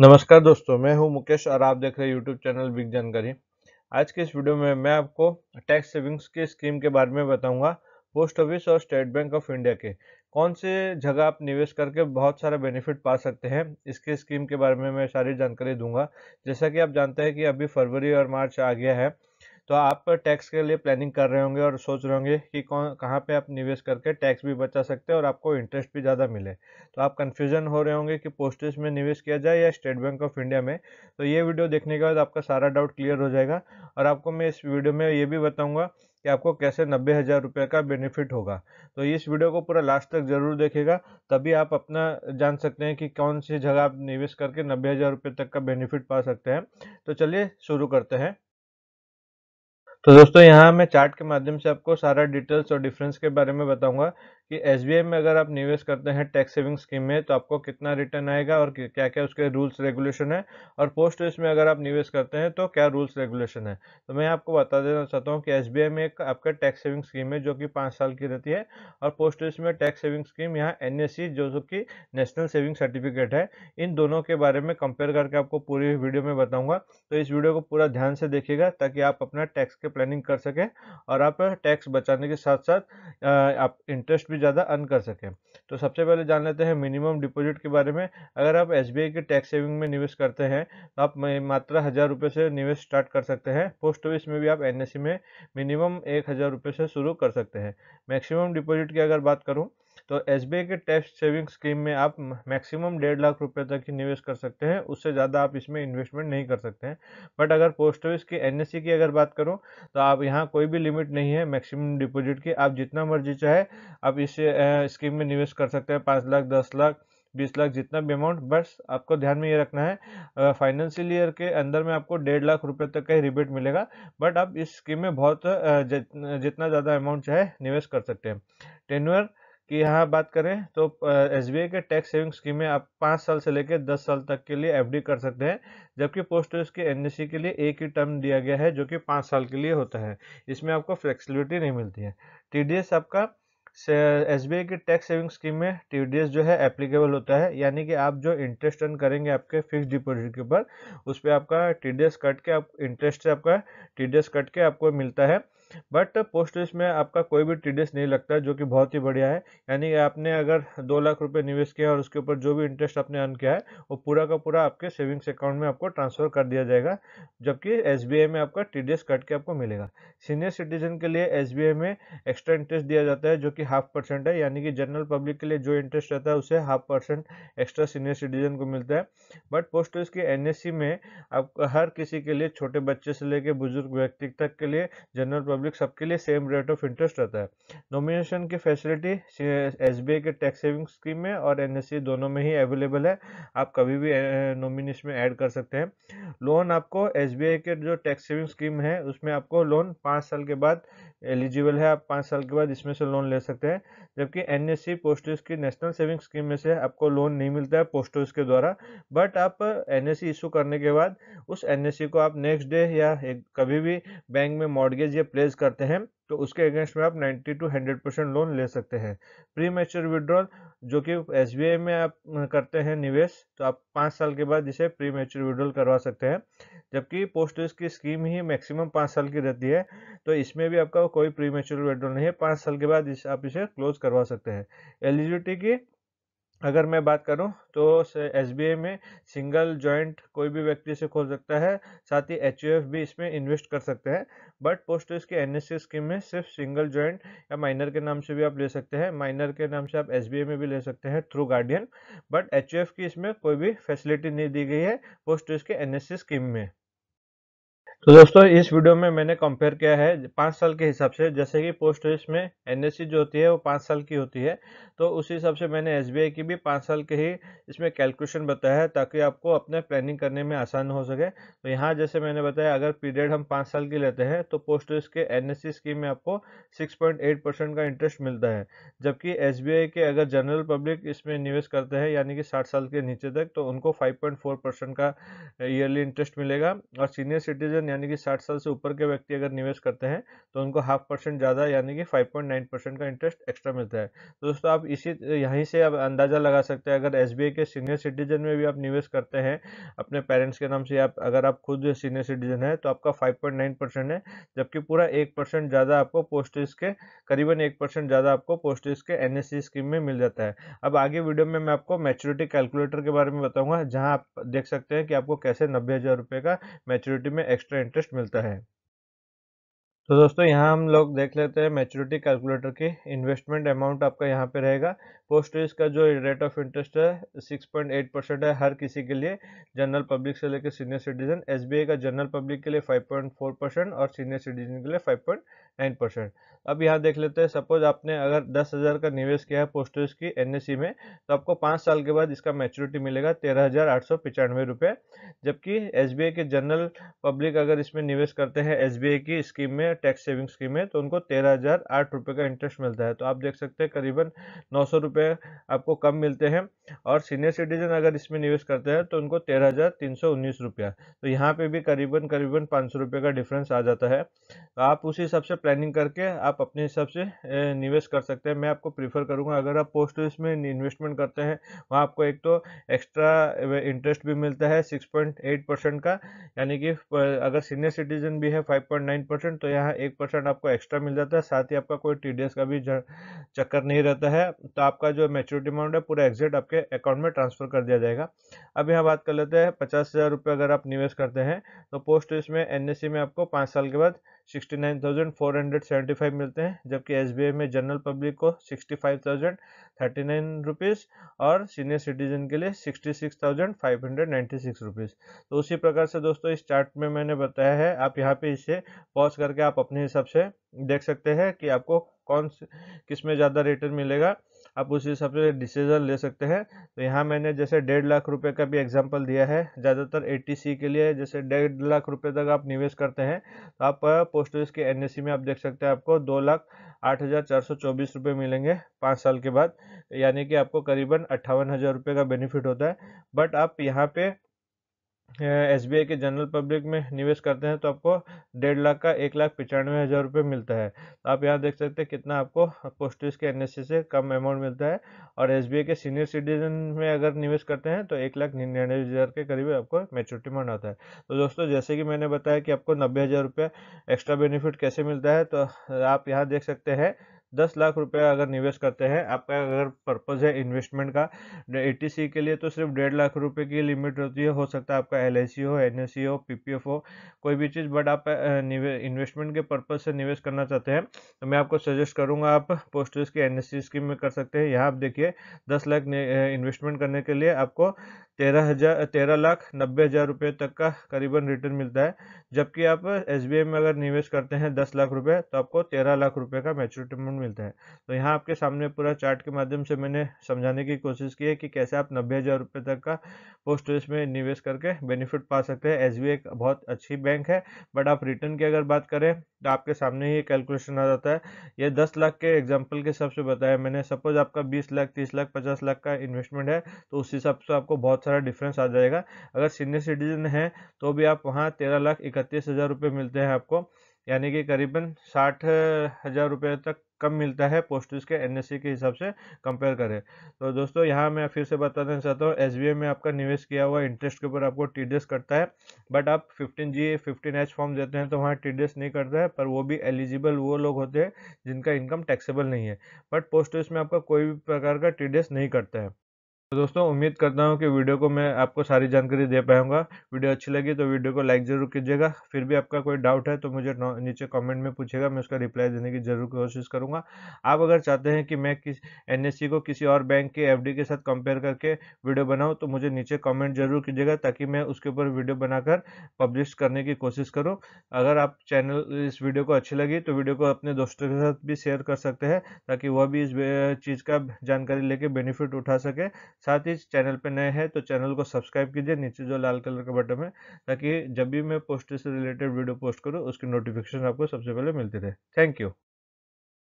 नमस्कार दोस्तों मैं हूं मुकेश और आप देख रहे हैं यूट्यूब चैनल बिग जानकारी आज के इस वीडियो में मैं आपको टैक्स सेविंग्स की स्कीम के बारे में बताऊंगा पोस्ट ऑफिस और स्टेट बैंक ऑफ इंडिया के कौन से जगह आप निवेश करके बहुत सारा बेनिफिट पा सकते हैं इसके स्कीम के बारे में मैं सारी जानकारी दूंगा जैसा कि आप जानते हैं कि अभी फरवरी और मार्च आ गया है तो आप टैक्स के लिए प्लानिंग कर रहे होंगे और सोच रहे होंगे कि कौन कहाँ पे आप निवेश करके टैक्स भी बचा सकते हैं और आपको इंटरेस्ट भी ज़्यादा मिले तो आप कन्फ्यूजन हो रहे होंगे कि पोस्टेज में निवेश किया जाए या स्टेट बैंक ऑफ इंडिया में तो ये वीडियो देखने के बाद आपका सारा डाउट क्लियर हो जाएगा और आपको मैं इस वीडियो में ये भी बताऊँगा कि आपको कैसे नब्बे हज़ार रुपये का बेनिफिट होगा तो इस वीडियो को पूरा लास्ट तक ज़रूर देखेगा तभी आप अपना जान सकते हैं कि कौन सी जगह आप निवेश करके नब्बे हज़ार रुपये तक का बेनिफिट पा सकते हैं तो चलिए शुरू करते हैं तो दोस्तों यहाँ मैं चार्ट के माध्यम से आपको सारा डिटेल्स और डिफरेंस के बारे में बताऊंगा कि एस में अगर आप निवेश करते हैं टैक्स सेविंग स्कीम में तो आपको कितना रिटर्न आएगा और क्या क्या उसके रूल्स रेगुलेशन है और पोस्ट ऑफिस में अगर आप निवेश करते हैं तो क्या रूल्स रेगुलेशन है तो मैं आपको बता देना चाहता हूँ कि एस में एक आपका टैक्स सेविंग स्कीम है जो कि पाँच साल की रहती है और पोस्ट ऑफिस में टैक्स सेविंग स्कीम यहाँ एन जो कि नेशनल सेविंग सर्टिफिकेट है इन दोनों के बारे में कंपेयर करके आपको पूरी वीडियो में बताऊँगा तो इस वीडियो को पूरा ध्यान से देखिएगा ताकि आप अपना टैक्स के के प्लानिंग कर सकें और आप टैक्स बचाने के साथ साथ आप इंटरेस्ट भी ज़्यादा अर्न कर सकें तो सबसे पहले जान लेते हैं मिनिमम डिपॉजिट के बारे में अगर आप एस के टैक्स सेविंग में निवेश करते हैं तो आप मात्र हज़ार रुपये से निवेश स्टार्ट कर सकते हैं पोस्ट ऑफिस में भी आप एन e में मिनिमम एक हज़ार रुपये से शुरू कर सकते हैं मैक्सिमम डिपॉजिट की अगर बात करूँ तो एस के टैक्स सेविंग स्कीम में आप मैक्सिमम डेढ़ लाख रुपए तक ही निवेश कर सकते हैं उससे ज़्यादा आप इसमें इन्वेस्टमेंट नहीं कर सकते हैं बट अगर पोस्ट ऑफिस की एन e की अगर बात करूँ तो आप यहाँ कोई भी लिमिट नहीं है मैक्सिमम डिपोजिट की आप जितना मर्जी चाहे आप इस स्कीम में निवेश कर सकते हैं पाँच लाख दस लाख बीस लाख जितना भी अमाउंट बस आपको ध्यान में ये रखना है फाइनेंशियल ईयर के अंदर में आपको डेढ़ लाख रुपए तक का ही रिबेट मिलेगा बट आप इस स्कीम में बहुत जितना ज़्यादा अमाउंट चाहे निवेश कर सकते हैं टेनवर कि यहाँ बात करें तो एस बी आई के टैक्स सेविंग स्कीम में आप पाँच साल से लेकर दस साल तक के लिए एफ कर सकते हैं जबकि पोस्ट ऑफिस के एन के लिए एक ही टर्म दिया गया है जो कि पाँच साल के लिए होता है इसमें आपको फ्लेक्सिबिलिटी नहीं मिलती है टी आपका एस बी आई की टैक्स सेविंग स्कीम में टी डी एस जो है एप्लीकेबल होता है यानी कि आप जो इंटरेस्ट अर्न करेंगे आपके फिक्स डिपॉजिट के ऊपर उस पर आपका टी डी एस कट के आप इंटरेस्ट से आपका टी डी एस कट के आपको मिलता है बट ऑफिस में आपका कोई भी टी नहीं लगता जो कि बहुत ही बढ़िया है यानी आपने अगर दो लाख रुपये निवेश किया और उसके ऊपर जो भी इंटरेस्ट आपने अर्न किया है वो पूरा का पूरा आपके सेविंग्स अकाउंट में आपको ट्रांसफर कर दिया जाएगा जबकि एस में आपका टी कट के आपको मिलेगा सीनियर सिटीजन के लिए एस में एक्स्ट्रा इंटरेस्ट दिया जाता है जो कि हाफ परसेंट है यानी कि जनरल पब्लिक के लिए जो इंटरेस्ट रहता है उसे half percent extra senior citizen को मिलता है बट पोस्ट ऑफिस के एन में आप हर किसी के लिए छोटे बच्चे से लेकर बुजुर्ग व्यक्ति तक के लिए जनरल पब्लिक सबके लिए सेम रेट ऑफ इंटरेस्ट रहता है नॉमिनेशन की फैसिलिटी एस के टैक्स सेविंग स्कीम में और एन e दोनों में ही अवेलेबल है आप कभी भी नॉमिनेशन में ऐड कर सकते हैं लोन आपको एस के जो टैक्स सेविंग स्कीम है उसमें आपको लोन पाँच साल के बाद एलिजिबल है आप पाँच साल के बाद इसमें से लोन ले सकते हैं जबकि एन एस e की नेशनल सेविंग स्कीम में से आपको लोन नहीं मिलता है पोस्ट के द्वारा बट आप एन एस इशू करने के बाद उस एन e को आप नेक्स्ट डे या कभी भी बैंक में मॉडगेज या प्लेस रेज करते हैं तो उसके अगेंस्ट में आप 90 टू 100 परसेंट लोन ले सकते हैं प्री मेच्योर विड्रॉल जो कि एस में आप करते हैं निवेश तो आप पाँच साल के बाद इसे प्री मेच्योर विड्रॉल करवा सकते हैं जबकि पोस्ट ऑफिस की स्कीम ही मैक्सिमम पाँच साल की रहती है तो इसमें भी आपका कोई प्री मेच्योर विड्रॉल नहीं है पाँच साल के बाद इस, आप इसे क्लोज करवा सकते हैं एलिजिबिलिटी की अगर मैं बात करूं तो एस में सिंगल जॉइंट कोई भी व्यक्ति से खोल सकता है साथ ही एच भी इसमें इन्वेस्ट कर सकते हैं बट पोस्ट के एन स्कीम में सिर्फ सिंगल जॉइंट या माइनर के नाम से भी आप ले सकते हैं माइनर के नाम से आप एस में भी ले सकते हैं थ्रू गार्डियन बट एच की इसमें कोई भी फैसिलिटी नहीं दी गई है पोस्ट के एन स्कीम में तो दोस्तों इस वीडियो में मैंने कंपेयर किया है पाँच साल के हिसाब से जैसे कि पोस्ट ऑफिस में एनएससी e जो होती है वो पाँच साल की होती है तो उसी हिसाब से मैंने एसबीआई की भी पाँच साल के ही इसमें कैलकुलेशन बताया है ताकि आपको अपने प्लानिंग करने में आसान हो सके तो यहाँ जैसे मैंने बताया अगर पीरियड हम पाँच साल की लेते हैं तो पोस्ट ऑफिस के एन स्कीम e में आपको सिक्स का इंटरेस्ट मिलता है जबकि एस के अगर जनरल पब्लिक इसमें निवेश करते हैं यानी कि साठ साल के नीचे तक तो उनको फाइव का ईयरली इंटरेस्ट मिलेगा और सीनियर सिटीजन यानी कि साठ साल से ऊपर के व्यक्ति अगर निवेश करते हैं तो उनको हाफ परसेंट ज़्यादा यानी कि फाइव पॉइंट नाइन परसेंट का इंटरेस्ट एक्स्ट्रा मिलता है तो दोस्तों आप इसी यहीं से आप अंदाज़ा लगा सकते हैं अगर एस के सीनियर सिटीजन में भी आप निवेश करते हैं अपने पेरेंट्स के नाम से आप अगर आप खुद सीनियर सिटीजन है तो आपका फाइव है जबकि पूरा एक ज़्यादा आपको पोस्ट के करीबन एक ज़्यादा आपको पोस्ट के एन स्कीम में मिल जाता है अब आगे वीडियो में मैं आपको मैच्योरिटी कैलकुलेटर के बारे में बताऊँगा जहाँ आप देख सकते हैं कि आपको कैसे नब्बे हज़ार रुपये का मैच्योरिटी में एक्स्ट्रा का इंटरेस्ट मिलता है तो दोस्तों यहाँ हम लोग देख लेते हैं मेच्योरिटी कैलकुलेटर की इन्वेस्टमेंट अमाउंट आपका यहाँ पे रहेगा पोस्ट ऑफिस का जो रेट ऑफ इंटरेस्ट है सिक्स पॉइंट एट परसेंट है हर किसी के लिए जनरल पब्लिक से लेकर सीनियर सिटीजन एस का जनरल पब्लिक के लिए फाइव पॉइंट फोर परसेंट और सीनियर सिटीजन के लिए फाइव पॉइंट नाइन परसेंट अब यहाँ देख लेते हैं सपोज आपने अगर दस हज़ार का निवेश किया है पोस्ट ऑफिस की एन में तो आपको पाँच साल के बाद इसका मेच्योरिटी मिलेगा तेरह हज़ार आठ सौ रुपये जबकि एस के जनरल पब्लिक अगर इसमें निवेश करते हैं एस की स्कीम में टैक्स सेविंग स्कीम में तो उनको तेरह हज़ार आठ रुपये का इंटरेस्ट मिलता है तो आप देख सकते हैं करीबन नौ सौ रुपये रुपये आपको कम मिलते हैं और सीनियर सिटीजन अगर इसमें निवेश करते हैं तो उनको तेरह हज़ार तीन सौ उन्नीस रुपया तो यहाँ पे भी करीबन करीबन पाँच सौ रुपये का डिफरेंस आ जाता है तो आप उसी हिसाब से प्लानिंग करके आप अपने हिसाब से निवेश कर सकते हैं मैं आपको प्रीफर करूँगा अगर आप पोस्ट ऑफिस में इन्वेस्टमेंट करते हैं वहाँ आपको एक तो एक्स्ट्रा इंटरेस्ट भी मिलता है सिक्स पॉइंट एट परसेंट का यानी कि अगर सीनियर सिटीजन भी है फाइव पॉइंट नाइन परसेंट तो यहाँ एक परसेंट आपको एक्स्ट्रा मिल जाता है साथ ही आपका कोई टी डी एस का भी चक्कर नहीं रहता है तो आपका आपका जो मेच्योरिटी अमाउंट है पूरा एग्जिट आपके अकाउंट में ट्रांसफर कर दिया जाएगा अब यहाँ बात कर लेते हैं पचास हज़ार रुपये अगर आप निवेश करते हैं तो पोस्ट में एन e में आपको पाँच साल के बाद सिक्सटी मिलते हैं जबकि एस में जनरल पब्लिक को सिक्सटी फाइव और सीनियर सिटीजन के लिए सिक्सटी तो उसी प्रकार से दोस्तों इस चार्ट में मैंने बताया है आप यहाँ पर इसे पॉज करके आप अपने हिसाब से देख सकते हैं कि आपको कौन किस में ज़्यादा रिटर्न मिलेगा आप उस हिसाब से डिसीजन ले सकते हैं तो यहाँ मैंने जैसे डेढ़ लाख रुपए का भी एग्जांपल दिया है ज़्यादातर एटीसी के लिए जैसे डेढ़ लाख रुपए तक आप निवेश करते हैं तो आप पोस्ट ऑफिस के एन में आप देख सकते हैं आपको दो लाख आठ हज़ार चार सौ चौबीस रुपये मिलेंगे पाँच साल के बाद यानी कि आपको करीबन अट्ठावन हज़ार रुपये का बेनिफिट होता है बट आप यहाँ पे एस के जनरल पब्लिक में निवेश करते हैं तो आपको डेढ़ लाख का एक लाख पचानवे हज़ार रुपये मिलता है तो आप यहाँ देख सकते हैं कितना आपको पोस्टेज के एन e से कम अमाउंट मिलता है और एस के सीनियर सिटीजन में अगर निवेश करते हैं तो एक लाख निन्यानवे हज़ार के करीब आपको मेच्योरिटी अमाउंट आता है तो दोस्तों जैसे कि मैंने बताया कि आपको नब्बे हज़ार रुपया एक्स्ट्रा बेनिफिट कैसे मिलता है तो आप यहाँ देख सकते हैं दस लाख रुपया अगर निवेश करते हैं आपका अगर पर्पज़ है इन्वेस्टमेंट का ए के लिए तो सिर्फ डेढ़ लाख रुपये की लिमिट होती है हो सकता है आपका एल हो एन e हो पी हो कोई भी चीज़ बट आप इन्वेस्टमेंट के पर्पज़ से निवेश करना चाहते हैं तो मैं आपको सजेस्ट करूँगा आप पोस्टर्स की एन स्कीम e में कर सकते हैं यहाँ आप देखिए दस लाख इन्वेस्टमेंट करने के लिए आपको तेरह हज़ार तेरह लाख नब्बे हज़ार रुपये तक का करीबन रिटर्न मिलता है जबकि आप एस में अगर निवेश करते हैं दस लाख रुपये तो आपको तेरह लाख रुपये का मैच्योरिटी मिलता है तो यहाँ आपके सामने पूरा चार्ट के माध्यम से मैंने समझाने की कोशिश की है कि कैसे आप नब्बे हज़ार रुपये तक का पोस्ट ऑफिस में निवेश करके बेनिफिट पा सकते हैं एस एक बहुत अच्छी बैंक है बट आप रिटर्न की अगर बात करें तो आपके सामने ही कैलकुलेशन आ जाता है ये दस लाख के एग्जाम्पल के हिसाब से बताया मैंने सपोज आपका बीस लाख तीस लाख पचास लाख का इन्वेस्टमेंट है तो उस हिसाब से आपको बहुत सारा डिफरेंस आ जाएगा अगर सीनियर सिटीजन है तो भी आप वहाँ तेरह लाख इकतीस हज़ार रुपये मिलते हैं आपको यानी कि करीबन साठ हज़ार रुपये तक कम मिलता है पोस्टेज के एन e के हिसाब से कंपेयर करें तो दोस्तों यहाँ मैं फिर से बता देना चाहता हूँ एस में आपका निवेश किया हुआ इंटरेस्ट के ऊपर आपको टी कटता है बट आप fifteen G fifteen H form देते हैं तो वहाँ टी नहीं करता है पर वो भी एलिजिबल वो लोग होते हैं जिनका इनकम टैक्सेबल नहीं है बट पोस्टेज में आपका कोई भी प्रकार का टी नहीं कटता है तो दोस्तों उम्मीद करता हूँ कि वीडियो को मैं आपको सारी जानकारी दे पाऊँगा वीडियो अच्छी लगी तो वीडियो को लाइक ज़रूर कीजिएगा फिर भी आपका कोई डाउट है तो मुझे नीचे कमेंट में पूछेगा मैं उसका रिप्लाई देने की जरूर कोशिश करूँगा आप अगर चाहते हैं कि मैं किस एन को किसी और बैंक के एफ के साथ कंपेयर करके वीडियो बनाऊँ तो मुझे नीचे कॉमेंट जरूर कीजिएगा ताकि मैं उसके ऊपर वीडियो बनाकर पब्लिश करने की कोशिश करूँ अगर आप चैनल इस वीडियो को अच्छी लगी तो वीडियो को अपने दोस्तों के साथ भी शेयर कर सकते हैं ताकि वह भी इस चीज़ का जानकारी लेके बेनिफिट उठा सके साथ ही चैनल पर नए हैं तो चैनल को सब्सक्राइब कीजिए नीचे जो लाल कलर का बटन है ताकि जब भी मैं पोस्टर से रिलेटेड वीडियो पोस्ट करूँ उसकी नोटिफिकेशन आपको सबसे पहले मिलती रहे थैंक यू